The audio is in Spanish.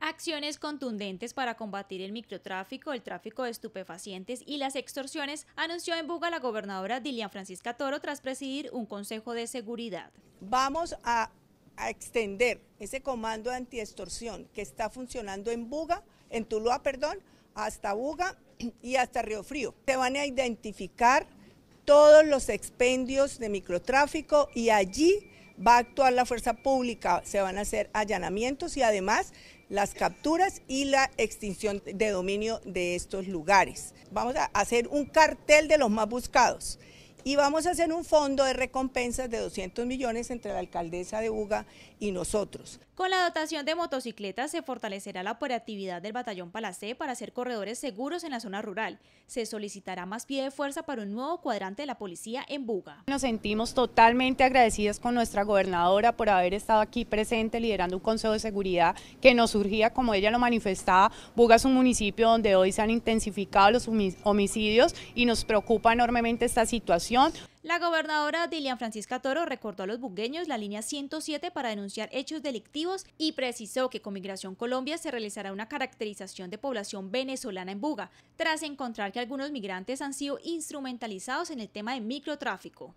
acciones contundentes para combatir el microtráfico, el tráfico de estupefacientes y las extorsiones, anunció en Buga la gobernadora Dilian Francisca Toro tras presidir un consejo de seguridad. Vamos a, extender ese comando antiextorsión que está funcionando en Buga, en Tuluá, perdón, hasta Buga y hasta Río Frío. Se van a identificar todos los expendios de microtráfico y allí va a actuar la fuerza pública, se van a hacer allanamientos y además las capturas y la extinción de dominio de estos lugares. Vamos a hacer un cartel de los más buscados. Y vamos a hacer un fondo de recompensas de 200 millones entre la alcaldesa de Buga y nosotros. Con la dotación de motocicletas se fortalecerá la operatividad del batallón Palacé para hacer corredores seguros en la zona rural. Se solicitará más pie de fuerza para un nuevo cuadrante de la policía en Buga. Nos sentimos totalmente agradecidas con nuestra gobernadora por haber estado aquí presente liderando un consejo de seguridad que nos surgía, como ella lo manifestaba. Buga es un municipio donde hoy se han intensificado los homicidios y nos preocupa enormemente esta situación la gobernadora Dilian Francisca Toro recordó a los bugueños la línea 107 para denunciar hechos delictivos y precisó que con Migración Colombia se realizará una caracterización de población venezolana en Buga, tras encontrar que algunos migrantes han sido instrumentalizados en el tema de microtráfico.